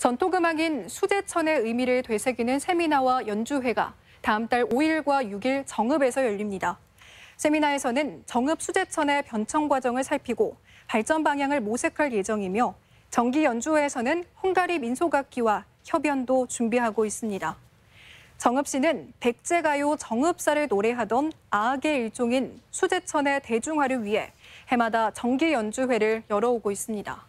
전통음악인 수제천의 의미를 되새기는 세미나와 연주회가 다음 달 5일과 6일 정읍에서 열립니다. 세미나에서는 정읍 수제천의 변천 과정을 살피고 발전 방향을 모색할 예정이며 정기 연주회에서는 헝가리 민속악기와 협연도 준비하고 있습니다. 정읍 시는 백제가요 정읍사를 노래하던 아악의 일종인 수제천의 대중화를 위해 해마다 정기 연주회를 열어오고 있습니다.